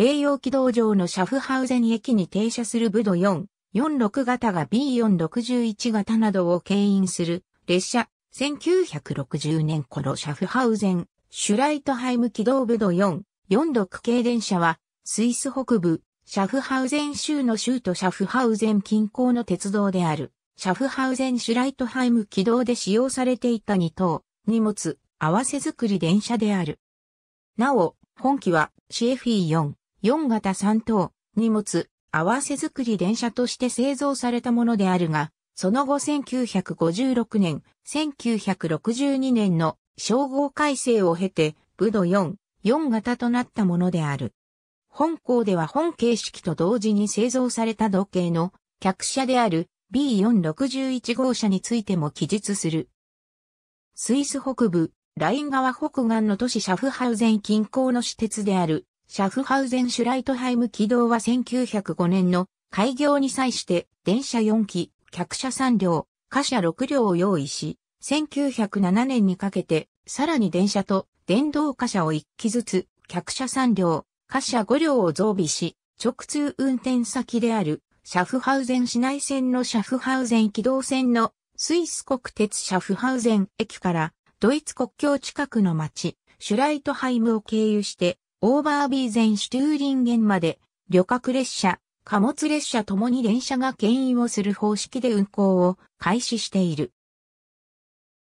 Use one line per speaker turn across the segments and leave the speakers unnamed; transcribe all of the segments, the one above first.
併用軌道上のシャフハウゼン駅に停車するブド4、46型が B461 型などを牽引する列車、1960年頃シャフハウゼン、シュライトハイム軌道ブド4、46系電車は、スイス北部、シャフハウゼン州の州都シャフハウゼン近郊の鉄道である、シャフハウゼンシュライトハイム軌道で使用されていた2等、荷物、合わせ作り電車である。なお、本機は CFE4、4型3等、荷物、合わせ作り電車として製造されたものであるが、その後1956年、1962年の称号改正を経て、武道4、4型となったものである。本校では本形式と同時に製造された同型の客車である B461 号車についても記述する。スイス北部、ライン川北岸の都市シャフハウゼン近郊の私鉄であるシャフハウゼンシュライトハイム軌道は1905年の開業に際して電車4機、客車3両、貨車6両を用意し、1907年にかけて、さらに電車と電動貨車を1機ずつ、客車3両、貨車5両を増備し、直通運転先である、シャフハウゼン市内線のシャフハウゼン軌道線のスイス国鉄シャフハウゼン駅からドイツ国境近くの町、シュライトハイムを経由してオーバービーゼンシュトゥーリンゲンまで、旅客列車、貨物列車ともに電車が牽引をする方式で運行を開始している。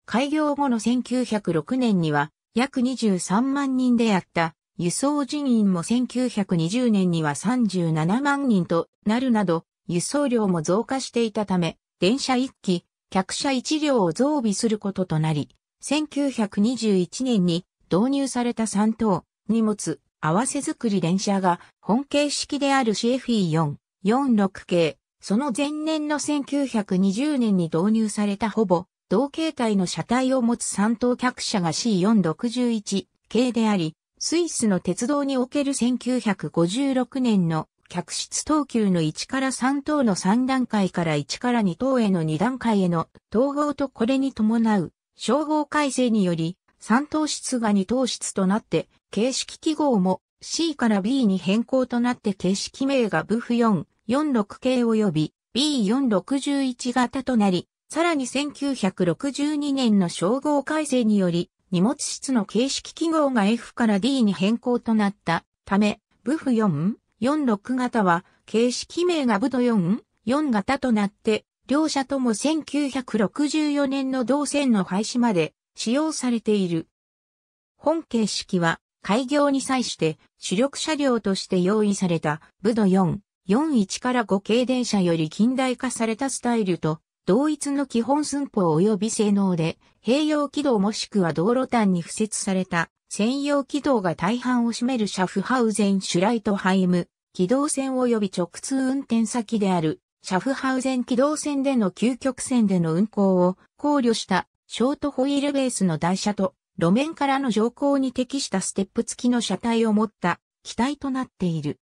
開業後の1906年には約23万人であった輸送人員も1920年には37万人となるなど輸送量も増加していたため電車1機、客車1両を増備することとなり1921年に導入された3等荷物、合わせ作り電車が本形式である CFE4、46系、その前年の1920年に導入されたほぼ、同形態の車体を持つ三等客車が C461 系であり、スイスの鉄道における1956年の客室等級の1から3等の3段階から1から2等への2段階への統合とこれに伴う、称号改正により、三等室が二等室となって、形式記号も C から B に変更となって形式名がブフ4、46系及び B461 型となり、さらに1962年の称号改正により、荷物室の形式記号が F から D に変更となったため、ブフ4、46型は形式名がブド4、4型となって、両者とも1964年の動線の廃止まで使用されている。本形式は開業に際して主力車両として用意された武道4、41から5系電車より近代化されたスタイルと同一の基本寸法及び性能で併用軌道もしくは道路端に付設された専用軌道が大半を占めるシャフハウゼン・シュライトハイム軌道線及び直通運転先であるシャフハウゼン軌道線での究極線での運行を考慮したショートホイールベースの台車と、路面からの乗降に適したステップ付きの車体を持った機体となっている。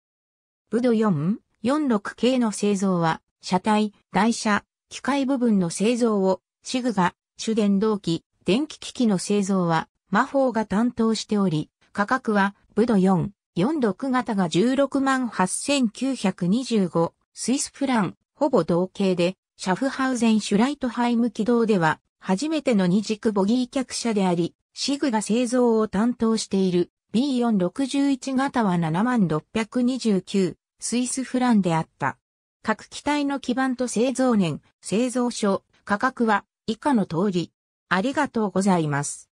ブド4、46系の製造は、車体、台車、機械部分の製造を、シグが、主電動機、電気機器の製造は、魔法が担当しており、価格は、ブド4、46型が16万8925、スイスフラン、ほぼ同型で、シャフハウゼンシュライトハイム軌道では、初めての二軸ボギー客車であり、シグが製造を担当している B461 型は7629、スイスフランであった。各機体の基盤と製造年、製造所、価格は以下の通り。ありがとうございます。